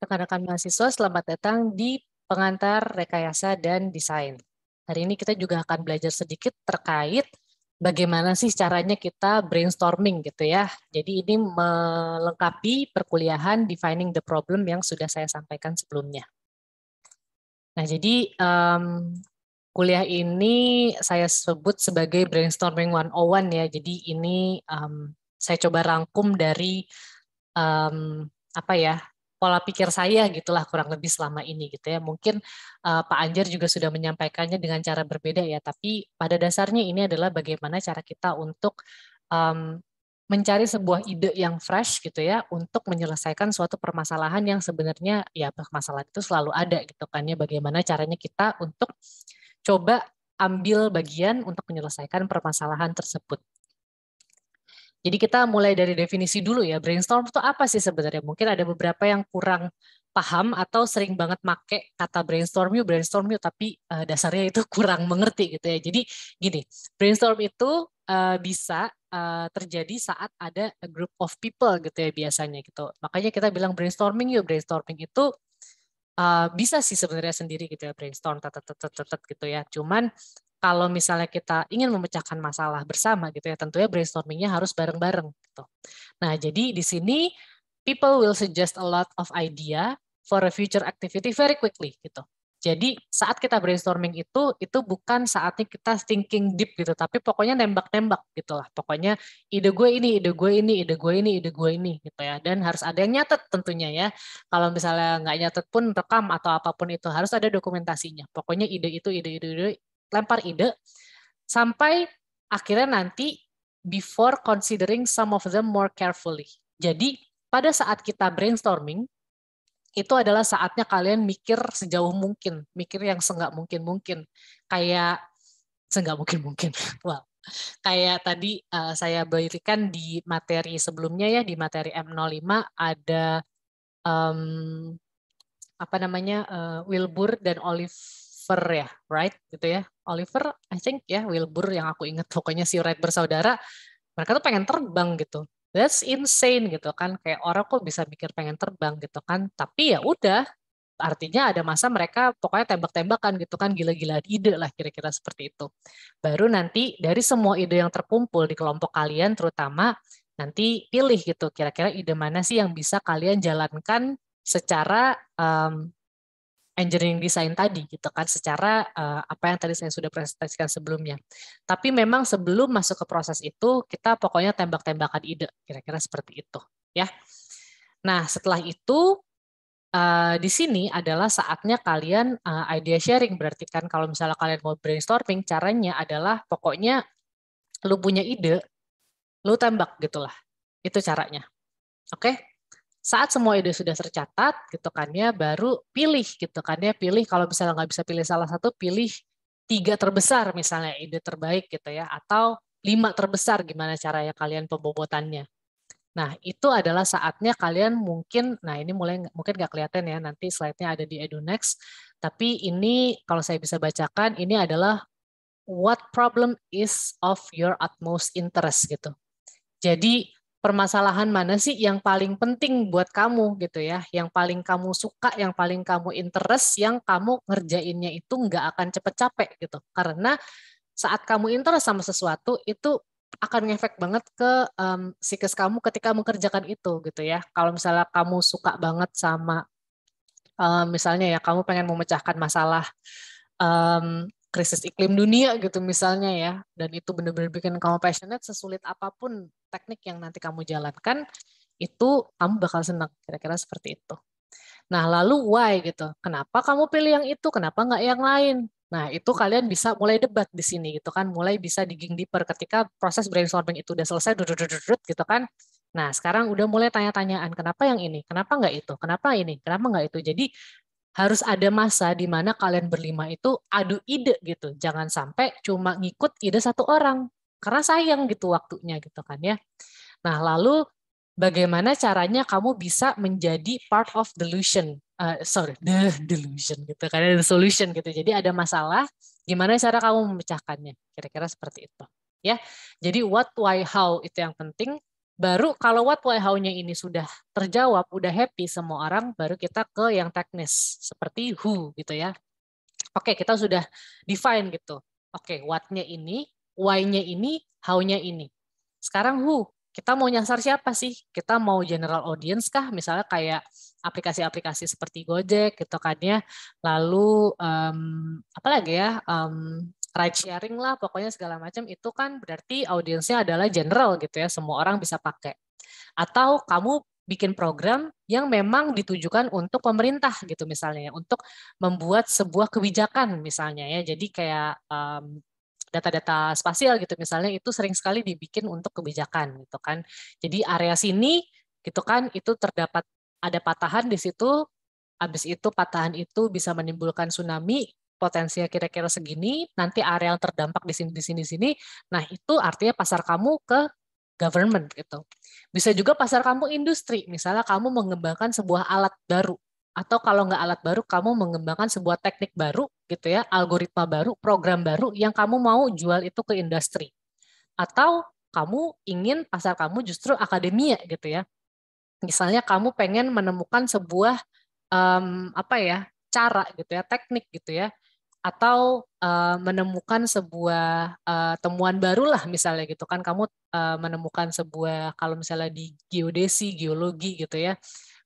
rekan-rekan mahasiswa selamat datang di pengantar rekayasa dan desain. Hari ini kita juga akan belajar sedikit terkait bagaimana sih caranya kita brainstorming gitu ya. Jadi ini melengkapi perkuliahan defining the problem yang sudah saya sampaikan sebelumnya. Nah jadi um, kuliah ini saya sebut sebagai brainstorming 101 ya. Jadi ini um, saya coba rangkum dari um, apa ya pola pikir saya gitulah kurang lebih selama ini gitu ya. Mungkin uh, Pak Anjar juga sudah menyampaikannya dengan cara berbeda ya, tapi pada dasarnya ini adalah bagaimana cara kita untuk um, mencari sebuah ide yang fresh gitu ya untuk menyelesaikan suatu permasalahan yang sebenarnya ya permasalahan itu selalu ada gitu kan ya bagaimana caranya kita untuk coba ambil bagian untuk menyelesaikan permasalahan tersebut jadi kita mulai dari definisi dulu ya, brainstorm itu apa sih sebenarnya? Mungkin ada beberapa yang kurang paham atau sering banget make kata brainstorm you, brainstorm you, tapi uh, dasarnya itu kurang mengerti gitu ya. Jadi gini, brainstorm itu uh, bisa uh, terjadi saat ada a group of people gitu ya biasanya gitu. Makanya kita bilang brainstorming you, brainstorming itu uh, bisa sih sebenarnya sendiri gitu ya brainstorm tetet, tetet, tetet, gitu ya. Cuman kalau misalnya kita ingin memecahkan masalah bersama gitu ya, tentunya brainstormingnya harus bareng-bareng gitu. Nah, jadi di sini people will suggest a lot of idea for a future activity very quickly gitu. Jadi saat kita brainstorming itu itu bukan saatnya kita thinking deep gitu, tapi pokoknya nembak-nembak gitulah. Pokoknya ide gue ini, ide gue ini, ide gue ini, ide gue ini gitu ya. Dan harus ada yang nyatet tentunya ya. Kalau misalnya nggak nyatet pun rekam atau apapun itu harus ada dokumentasinya. Pokoknya ide itu ide ide ide lempar ide sampai akhirnya nanti before considering some of them more carefully. Jadi pada saat kita brainstorming itu adalah saatnya kalian mikir sejauh mungkin, mikir yang seenggak mungkin-mungkin. Kayak seenggak mungkin-mungkin. Wow. Kayak tadi uh, saya berikan di materi sebelumnya ya, di materi M05 ada um, apa namanya uh, Wilbur dan Olive Oliver ya, right gitu ya. Oliver, I think ya Wilbur yang aku ingat pokoknya si Wright bersaudara, mereka tuh pengen terbang gitu. That's insane gitu kan kayak orang kok bisa mikir pengen terbang gitu kan. Tapi ya udah artinya ada masa mereka pokoknya tembak-tembakan gitu kan gila-gilaan ide lah kira-kira seperti itu. Baru nanti dari semua ide yang terkumpul di kelompok kalian terutama nanti pilih gitu kira-kira ide mana sih yang bisa kalian jalankan secara um, engineering design tadi gitu kan secara uh, apa yang tadi saya sudah presentasikan sebelumnya. Tapi memang sebelum masuk ke proses itu kita pokoknya tembak-tembakan ide kira-kira seperti itu ya. Nah, setelah itu Uh, di sini adalah saatnya kalian uh, idea sharing berarti kan kalau misalnya kalian mau brainstorming caranya adalah pokoknya lu punya ide lu tembak gitulah itu caranya oke okay? saat semua ide sudah tercatat gitu kan ya baru pilih gitu kan ya pilih kalau misalnya nggak bisa pilih salah satu pilih tiga terbesar misalnya ide terbaik gitu ya atau lima terbesar gimana caranya kalian pembobotannya nah itu adalah saatnya kalian mungkin nah ini mulai mungkin nggak kelihatan ya nanti slide-nya ada di EduNext tapi ini kalau saya bisa bacakan ini adalah what problem is of your utmost interest gitu jadi permasalahan mana sih yang paling penting buat kamu gitu ya, yang paling kamu suka, yang paling kamu interest, yang kamu ngerjainnya itu nggak akan cepet capek gitu. Karena saat kamu interest sama sesuatu itu akan ngefek banget ke um, psikis kamu ketika mengerjakan itu gitu ya. Kalau misalnya kamu suka banget sama um, misalnya ya kamu pengen memecahkan masalah um, krisis iklim dunia gitu misalnya ya dan itu benar-benar bikin kamu passionate sesulit apapun teknik yang nanti kamu jalankan itu kamu bakal senang kira-kira seperti itu. Nah lalu why gitu, kenapa kamu pilih yang itu, kenapa nggak yang lain? Nah itu kalian bisa mulai debat di sini gitu kan, mulai bisa digging deeper ketika proses brainstorming itu udah selesai, dudut gitu kan. Nah sekarang udah mulai tanya-tanyaan, kenapa yang ini, kenapa nggak itu, kenapa ini, kenapa nggak itu. Jadi harus ada masa di mana kalian berlima itu adu ide gitu. Jangan sampai cuma ngikut ide satu orang karena sayang gitu waktunya gitu kan ya. Nah lalu bagaimana caranya kamu bisa menjadi part of delusion, uh, sorry the delusion gitu karena ya, the solution gitu. Jadi ada masalah, gimana cara kamu memecahkannya? Kira-kira seperti itu ya. Jadi what, why, how itu yang penting. Baru kalau what, why, how-nya ini sudah terjawab, udah happy semua orang, baru kita ke yang teknis seperti who gitu ya. Oke, kita sudah define gitu. Oke, what-nya ini why-nya ini, how-nya ini. Sekarang who, kita mau nyasar siapa sih? Kita mau general audience kah? Misalnya kayak aplikasi-aplikasi seperti Gojek gitu kan ya. Lalu um, apa lagi ya? Um, ride sharing lah, pokoknya segala macam itu kan berarti audiensnya adalah general gitu ya, semua orang bisa pakai. Atau kamu bikin program yang memang ditujukan untuk pemerintah gitu misalnya, ya. untuk membuat sebuah kebijakan misalnya ya. Jadi kayak um, data-data spasial gitu misalnya itu sering sekali dibikin untuk kebijakan gitu kan. Jadi area sini gitu kan itu terdapat ada patahan di situ habis itu patahan itu bisa menimbulkan tsunami potensinya kira-kira segini nanti area yang terdampak di sini di sini di sini nah itu artinya pasar kamu ke government gitu bisa juga pasar kamu industri misalnya kamu mengembangkan sebuah alat baru atau kalau nggak alat baru kamu mengembangkan sebuah teknik baru gitu ya algoritma baru program baru yang kamu mau jual itu ke industri atau kamu ingin pasar kamu justru akademia gitu ya misalnya kamu pengen menemukan sebuah um, apa ya cara gitu ya teknik gitu ya atau uh, menemukan sebuah uh, temuan baru lah misalnya gitu kan kamu uh, menemukan sebuah kalau misalnya di geodesi geologi gitu ya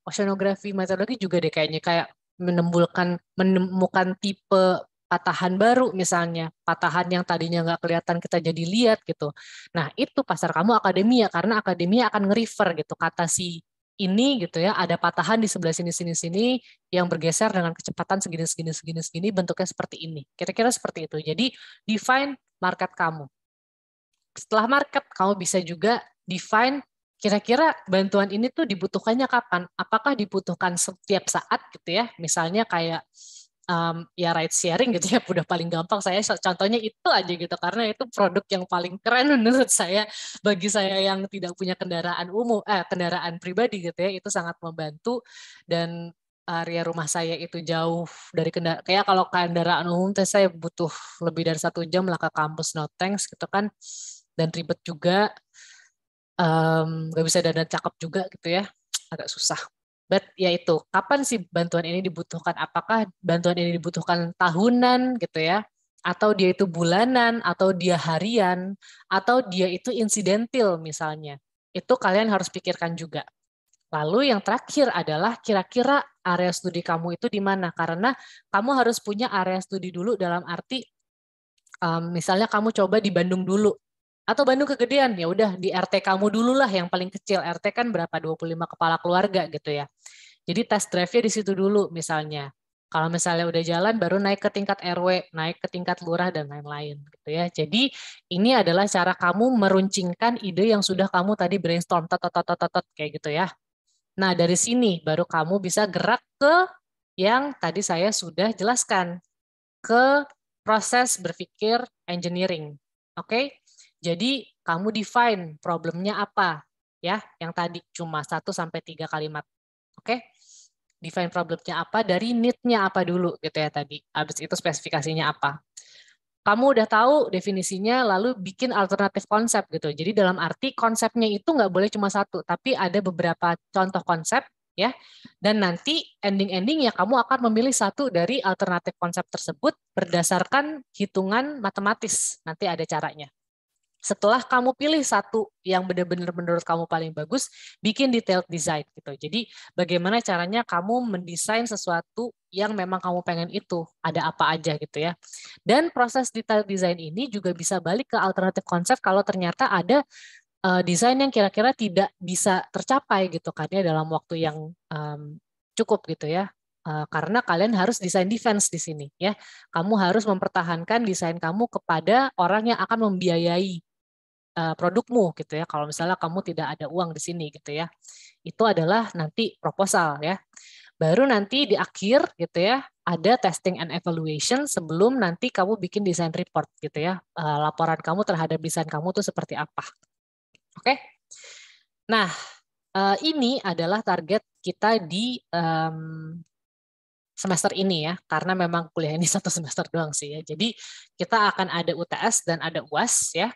oceanografi meteorologi juga deh kayaknya kayak menemukan, menemukan tipe patahan baru misalnya patahan yang tadinya nggak kelihatan kita jadi lihat gitu nah itu pasar kamu akademia karena akademia akan nge gitu kata si ini gitu ya ada patahan di sebelah sini sini sini yang bergeser dengan kecepatan segini segini segini segini bentuknya seperti ini kira-kira seperti itu jadi define market kamu setelah market kamu bisa juga define kira-kira bantuan ini tuh dibutuhkannya kapan? Apakah dibutuhkan setiap saat gitu ya? Misalnya kayak um, ya ride sharing gitu ya, udah paling gampang saya contohnya itu aja gitu karena itu produk yang paling keren menurut saya bagi saya yang tidak punya kendaraan umum eh kendaraan pribadi gitu ya, itu sangat membantu dan area rumah saya itu jauh dari kendaraan. Kayak kalau kendaraan umum teh saya butuh lebih dari satu jam lah ke kampus no thanks gitu kan dan ribet juga um, gak bisa dana cakep juga gitu ya agak susah but ya itu kapan sih bantuan ini dibutuhkan apakah bantuan ini dibutuhkan tahunan gitu ya atau dia itu bulanan atau dia harian atau dia itu insidentil misalnya itu kalian harus pikirkan juga Lalu yang terakhir adalah kira-kira area studi kamu itu di mana? Karena kamu harus punya area studi dulu dalam arti um, misalnya kamu coba di Bandung dulu atau Bandung kegedean ya udah di RT kamu dulu lah yang paling kecil RT kan berapa 25 kepala keluarga gitu ya jadi test drive-nya di situ dulu misalnya kalau misalnya udah jalan baru naik ke tingkat RW naik ke tingkat lurah dan lain-lain gitu ya jadi ini adalah cara kamu meruncingkan ide yang sudah kamu tadi brainstorm tot tot tot tot kayak gitu ya nah dari sini baru kamu bisa gerak ke yang tadi saya sudah jelaskan ke proses berpikir engineering oke okay? Jadi kamu define problemnya apa ya yang tadi cuma 1 sampai tiga kalimat. Oke? Okay? Define problemnya apa dari need-nya apa dulu gitu ya tadi. Habis itu spesifikasinya apa. Kamu udah tahu definisinya lalu bikin alternatif konsep gitu. Jadi dalam arti konsepnya itu nggak boleh cuma satu, tapi ada beberapa contoh konsep ya. Dan nanti ending ending ya kamu akan memilih satu dari alternatif konsep tersebut berdasarkan hitungan matematis. Nanti ada caranya setelah kamu pilih satu yang benar-benar menurut kamu paling bagus, bikin detailed design gitu. Jadi bagaimana caranya kamu mendesain sesuatu yang memang kamu pengen itu, ada apa aja gitu ya. Dan proses detailed design ini juga bisa balik ke alternatif konsep kalau ternyata ada uh, desain yang kira-kira tidak bisa tercapai gitu kan ya dalam waktu yang um, cukup gitu ya eh, karena kalian harus desain defense di sini ya. Kamu harus mempertahankan desain kamu kepada orang yang akan membiayai Eh, produkmu gitu ya. Kalau misalnya kamu tidak ada uang di sini gitu ya. Itu adalah nanti proposal ya. Baru nanti di akhir gitu ya ada testing and evaluation sebelum nanti kamu bikin design report gitu ya. Eh, laporan kamu terhadap desain kamu tuh seperti apa. Oke. Nah, eh, ini adalah target kita di semester ini ya, karena memang kuliah ini satu semester doang sih ya. Jadi kita akan ada UTS dan ada UAS ya.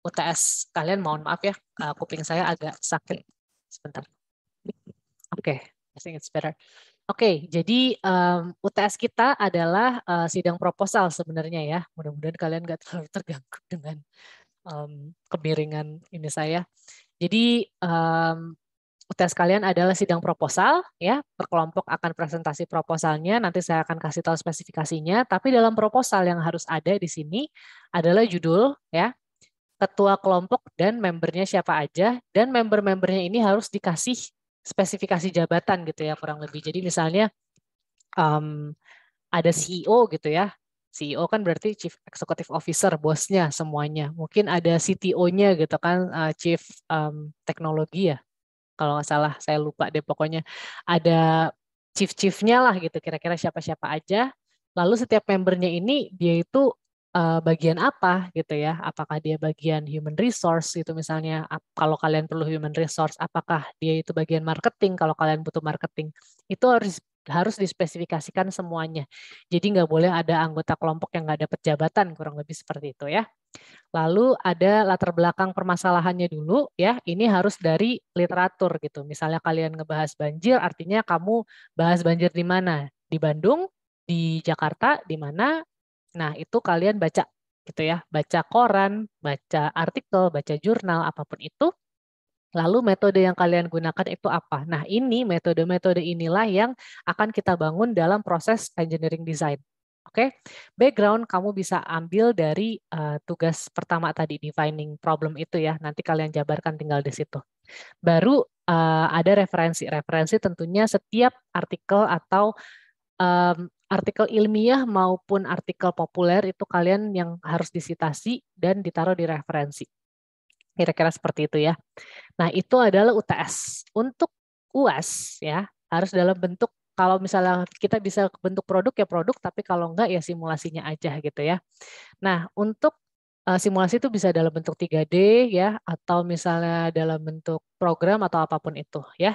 UTS kalian mohon maaf ya uh, kuping saya agak sakit sebentar oke okay. I think it's better oke okay, jadi um, UTS kita adalah uh, sidang proposal sebenarnya ya mudah-mudahan kalian nggak terlalu terganggu dengan um, kemiringan ini saya jadi um, UTS kalian adalah sidang proposal ya Perkelompok akan presentasi proposalnya nanti saya akan kasih tahu spesifikasinya tapi dalam proposal yang harus ada di sini adalah judul ya ketua kelompok dan membernya siapa aja dan member-membernya ini harus dikasih spesifikasi jabatan gitu ya kurang lebih. Jadi misalnya um, ada CEO gitu ya. CEO kan berarti Chief Executive Officer bosnya semuanya. Mungkin ada CTO-nya gitu kan uh, Chief um, Teknologi ya. Kalau nggak salah saya lupa deh pokoknya ada chief-chiefnya lah gitu kira-kira siapa-siapa aja. Lalu setiap membernya ini dia itu uh, bagian apa gitu ya. Apakah dia bagian human resource gitu misalnya. Kalau kalian perlu human resource, apakah dia itu bagian marketing kalau kalian butuh marketing. Itu harus harus dispesifikasikan semuanya. Jadi nggak boleh ada anggota kelompok yang nggak ada jabatan, kurang lebih seperti itu ya. Lalu ada latar belakang permasalahannya dulu ya. Ini harus dari literatur gitu. Misalnya kalian ngebahas banjir, artinya kamu bahas banjir di mana? Di Bandung, di Jakarta, di mana? Nah, itu kalian baca gitu ya, baca koran, baca artikel, baca jurnal apapun itu. Lalu metode yang kalian gunakan itu apa? Nah, ini metode-metode inilah yang akan kita bangun dalam proses engineering design. Oke, okay? background kamu bisa ambil dari uh, tugas pertama tadi defining problem itu ya. Nanti kalian jabarkan tinggal di situ. Baru uh, ada referensi. Referensi tentunya setiap artikel atau um, artikel ilmiah maupun artikel populer itu kalian yang harus disitasi dan ditaruh di referensi. Kira-kira seperti itu ya. Nah, itu adalah UTS. Untuk UAS ya, harus dalam bentuk kalau misalnya kita bisa bentuk produk ya produk, tapi kalau enggak ya simulasinya aja gitu ya. Nah, untuk eh, simulasi itu bisa dalam bentuk 3D ya atau misalnya dalam bentuk program atau apapun itu ya.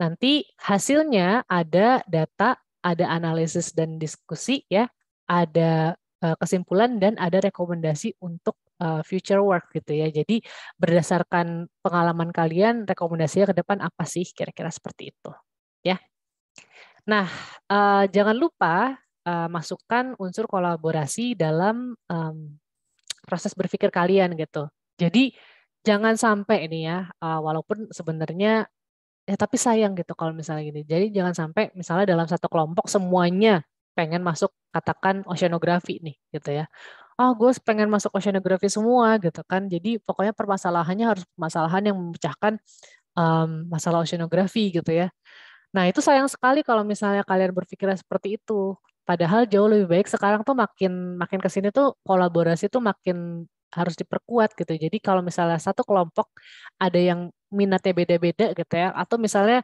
Nanti hasilnya ada data ada analisis dan diskusi ya, ada eh, kesimpulan dan ada rekomendasi untuk eh, future work gitu ya. Jadi berdasarkan pengalaman kalian, rekomendasinya ke depan apa sih kira-kira seperti itu ya. Nah, eh, jangan lupa masukkan unsur kolaborasi dalam proses berpikir kalian gitu. Jadi jangan sampai ini ya, walaupun sebenarnya ya tapi sayang gitu kalau misalnya gini. Jadi jangan sampai misalnya dalam satu kelompok semuanya pengen masuk katakan oceanografi nih gitu ya. oh, ah, gue pengen masuk oceanografi semua gitu kan. Jadi pokoknya permasalahannya harus permasalahan yang memecahkan um, masalah oceanografi gitu ya. Nah, itu sayang sekali kalau misalnya kalian berpikirnya seperti itu. Padahal jauh lebih baik sekarang tuh makin makin ke sini tuh kolaborasi tuh makin harus diperkuat gitu. Jadi kalau misalnya satu kelompok ada yang minatnya beda-beda gitu ya atau misalnya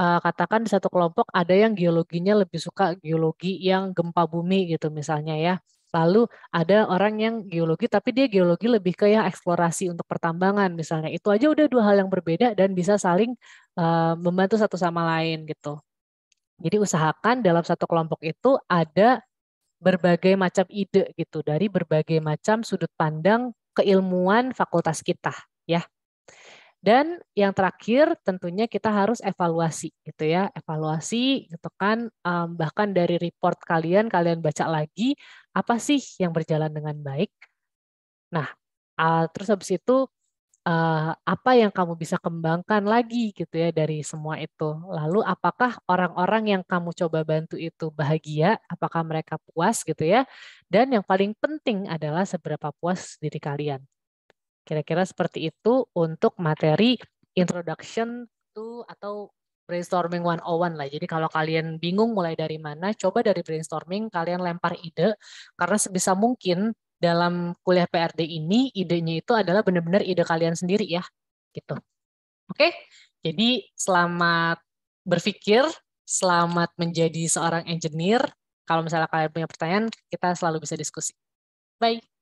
uh, katakan di satu kelompok ada yang geologinya lebih suka geologi yang gempa bumi gitu misalnya ya. Lalu ada orang yang geologi tapi dia geologi lebih ke yang eksplorasi untuk pertambangan misalnya. Itu aja udah dua hal yang berbeda dan bisa saling uh, membantu satu sama lain gitu. Jadi usahakan dalam satu kelompok itu ada berbagai macam ide gitu dari berbagai macam sudut pandang keilmuan fakultas kita ya. Dan yang terakhir tentunya kita harus evaluasi gitu ya, evaluasi gitu kan um, bahkan dari report kalian kalian baca lagi apa sih yang berjalan dengan baik. Nah, uh, terus habis itu uh, apa yang kamu bisa kembangkan lagi gitu ya dari semua itu. Lalu apakah orang-orang yang kamu coba bantu itu bahagia, apakah mereka puas gitu ya? Dan yang paling penting adalah seberapa puas diri kalian Kira-kira seperti itu untuk materi introduction to atau brainstorming 101 lah. Jadi kalau kalian bingung mulai dari mana, coba dari brainstorming kalian lempar ide karena sebisa mungkin dalam kuliah PRD ini idenya itu adalah benar-benar ide kalian sendiri ya. Gitu. Oke? Jadi selamat berpikir, selamat menjadi seorang engineer. Kalau misalnya kalian punya pertanyaan, kita selalu bisa diskusi. Bye.